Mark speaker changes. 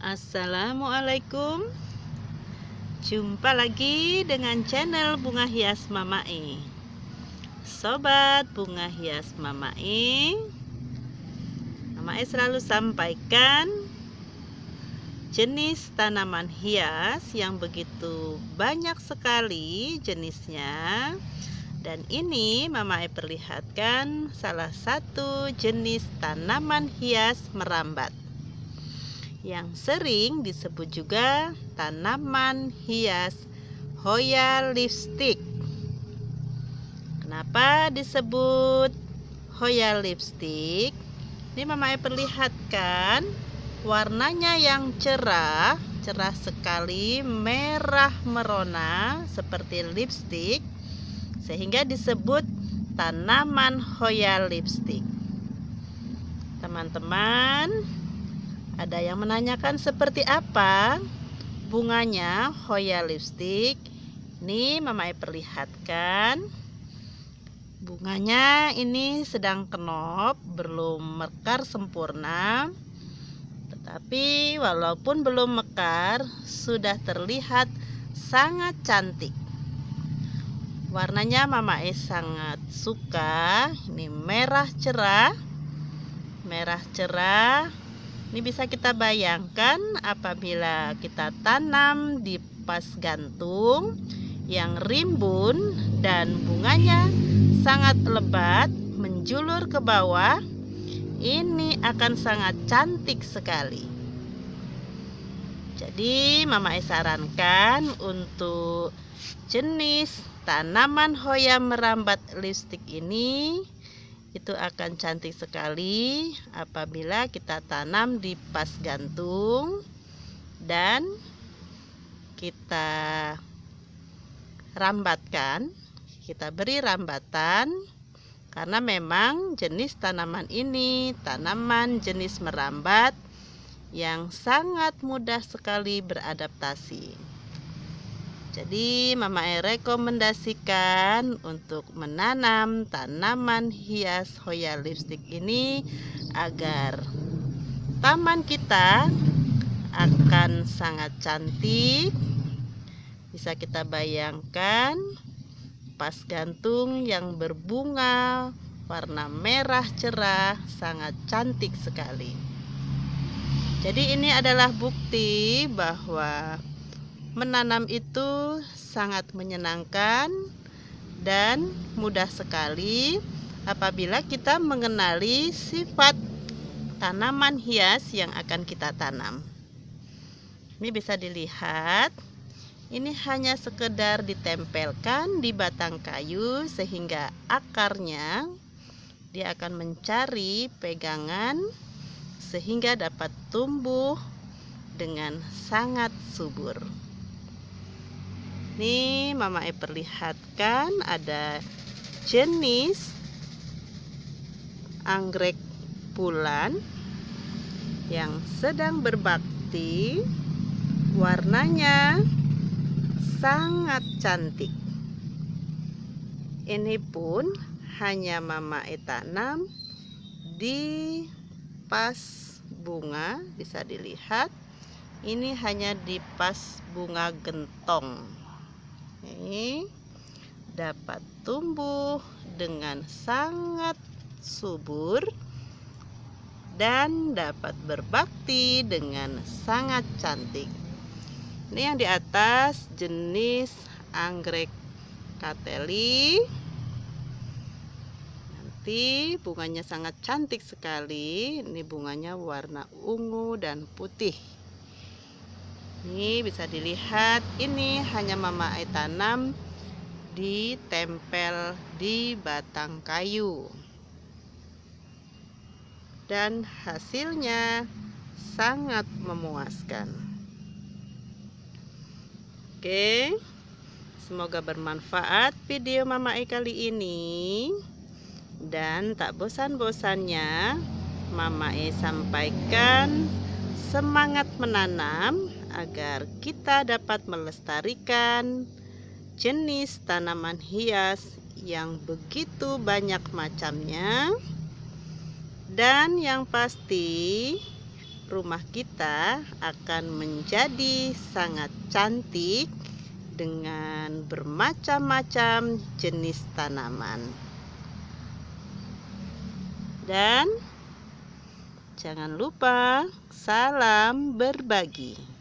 Speaker 1: Assalamualaikum Jumpa lagi dengan channel Bunga Hias Mama E Sobat Bunga Hias Mama E Mama E selalu sampaikan Jenis tanaman hias yang begitu banyak sekali jenisnya dan ini Mama E perlihatkan salah satu jenis tanaman hias merambat yang sering disebut juga tanaman hias Hoya lipstick. Kenapa disebut Hoya lipstick? Ini Mama e perlihatkan warnanya yang cerah, cerah sekali, merah merona seperti lipstick sehingga disebut tanaman Hoya lipstick. Teman-teman, ada yang menanyakan seperti apa bunganya Hoya lipstick. Ini Mama e perlihatkan. Bunganya ini sedang kenop, belum mekar sempurna. Tetapi walaupun belum mekar, sudah terlihat sangat cantik. Warnanya Mama E sangat suka. Ini merah cerah. Merah cerah ini bisa kita bayangkan apabila kita tanam di pas gantung yang rimbun dan bunganya sangat lebat menjulur ke bawah ini akan sangat cantik sekali jadi mama e sarankan untuk jenis tanaman hoya merambat listrik ini itu akan cantik sekali apabila kita tanam di pas gantung dan kita rambatkan kita beri rambatan karena memang jenis tanaman ini tanaman jenis merambat yang sangat mudah sekali beradaptasi jadi Mama E rekomendasikan untuk menanam tanaman hias Hoya lipstick ini agar taman kita akan sangat cantik. Bisa kita bayangkan pas gantung yang berbunga warna merah cerah sangat cantik sekali. Jadi ini adalah bukti bahwa menanam itu sangat menyenangkan dan mudah sekali apabila kita mengenali sifat tanaman hias yang akan kita tanam ini bisa dilihat ini hanya sekedar ditempelkan di batang kayu sehingga akarnya dia akan mencari pegangan sehingga dapat tumbuh dengan sangat subur sini Mama E perlihatkan ada jenis anggrek bulan yang sedang berbakti warnanya sangat cantik ini pun hanya Mama E tanam di pas bunga bisa dilihat ini hanya di pas bunga gentong ini dapat tumbuh dengan sangat subur dan dapat berbakti dengan sangat cantik. Ini yang di atas jenis anggrek kateli. Nanti bunganya sangat cantik sekali. Ini bunganya warna ungu dan putih. Ini bisa dilihat ini hanya mama ai tanam ditempel di batang kayu. Dan hasilnya sangat memuaskan. Oke. Semoga bermanfaat video Mama E kali ini. Dan tak bosan-bosannya Mama E sampaikan semangat menanam agar kita dapat melestarikan jenis tanaman hias yang begitu banyak macamnya dan yang pasti rumah kita akan menjadi sangat cantik dengan bermacam-macam jenis tanaman dan jangan lupa salam berbagi